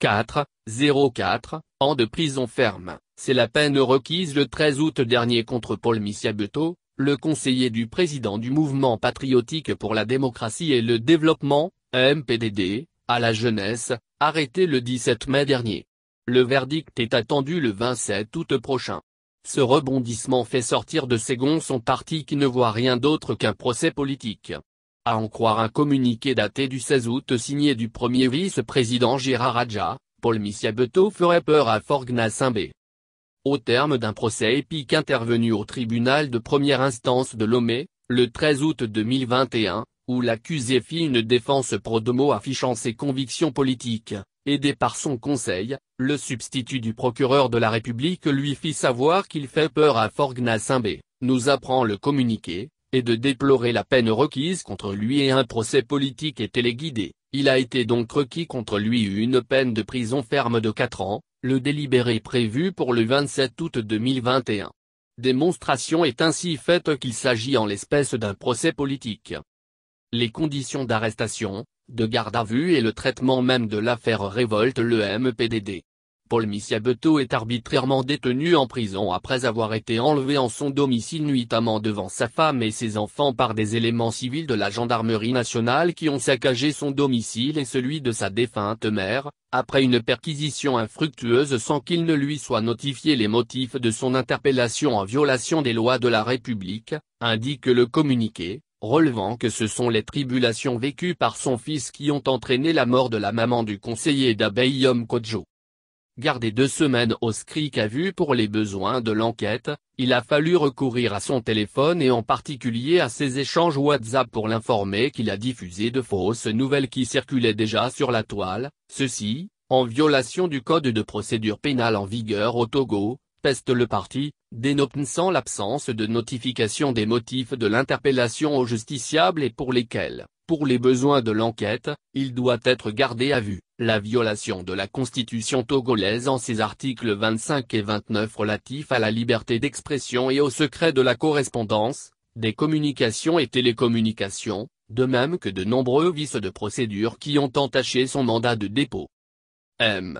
4.04, 04, de prison ferme. C'est la peine requise le 13 août dernier contre Paul Missiabuto, le conseiller du président du mouvement patriotique pour la démocratie et le développement, MPDD, à la jeunesse, arrêté le 17 mai dernier. Le verdict est attendu le 27 août prochain. Ce rebondissement fait sortir de ses gonds son parti qui ne voit rien d'autre qu'un procès politique à en croire un communiqué daté du 16 août signé du premier vice-président Gérard Raja, Paul Missiabeto ferait peur à Forgna Simbé. Au terme d'un procès épique intervenu au tribunal de première instance de Lomé, le 13 août 2021, où l'accusé fit une défense pro-domo affichant ses convictions politiques, aidé par son conseil, le substitut du procureur de la République lui fit savoir qu'il fait peur à Forgna nous apprend le communiqué, et de déplorer la peine requise contre lui et un procès politique et téléguidé. Il a été donc requis contre lui une peine de prison ferme de 4 ans, le délibéré prévu pour le 27 août 2021. Démonstration est ainsi faite qu'il s'agit en l'espèce d'un procès politique. Les conditions d'arrestation, de garde à vue et le traitement même de l'affaire révolte le MPDD. Paul Missiabeto est arbitrairement détenu en prison après avoir été enlevé en son domicile nuitamment devant sa femme et ses enfants par des éléments civils de la gendarmerie nationale qui ont saccagé son domicile et celui de sa défunte mère, après une perquisition infructueuse sans qu'il ne lui soit notifié les motifs de son interpellation en violation des lois de la République, indique le communiqué, relevant que ce sont les tribulations vécues par son fils qui ont entraîné la mort de la maman du conseiller d'Abeyom Kodjo. Gardé deux semaines au scric à vue pour les besoins de l'enquête, il a fallu recourir à son téléphone et en particulier à ses échanges WhatsApp pour l'informer qu'il a diffusé de fausses nouvelles qui circulaient déjà sur la toile, ceci, en violation du code de procédure pénale en vigueur au Togo, peste le parti, dénonçant l'absence de notification des motifs de l'interpellation aux justiciables et pour lesquels pour les besoins de l'enquête, il doit être gardé à vue. La violation de la constitution togolaise en ses articles 25 et 29 relatifs à la liberté d'expression et au secret de la correspondance, des communications et télécommunications, de même que de nombreux vices de procédure qui ont entaché son mandat de dépôt. M.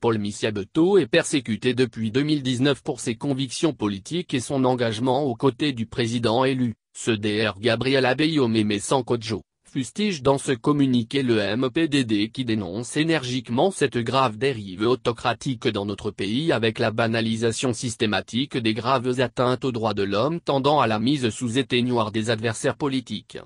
Paul Miciabeto est persécuté depuis 2019 pour ses convictions politiques et son engagement aux côtés du président élu, ce DR Gabriel Abeyo Meme Sankojo fustige dans ce communiqué le MPDD qui dénonce énergiquement cette grave dérive autocratique dans notre pays avec la banalisation systématique des graves atteintes aux droits de l'homme tendant à la mise sous éteignoir des adversaires politiques.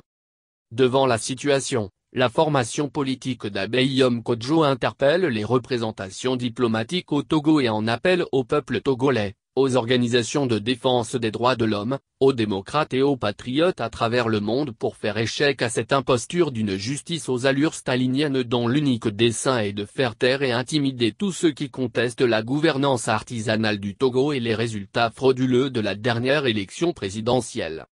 Devant la situation, la formation politique d'Abeyom Kodjo interpelle les représentations diplomatiques au Togo et en appelle au peuple togolais, aux organisations de défense des droits de l'homme, aux démocrates et aux patriotes à travers le monde pour faire échec à cette imposture d'une justice aux allures staliniennes dont l'unique dessein est de faire taire et intimider tous ceux qui contestent la gouvernance artisanale du Togo et les résultats frauduleux de la dernière élection présidentielle.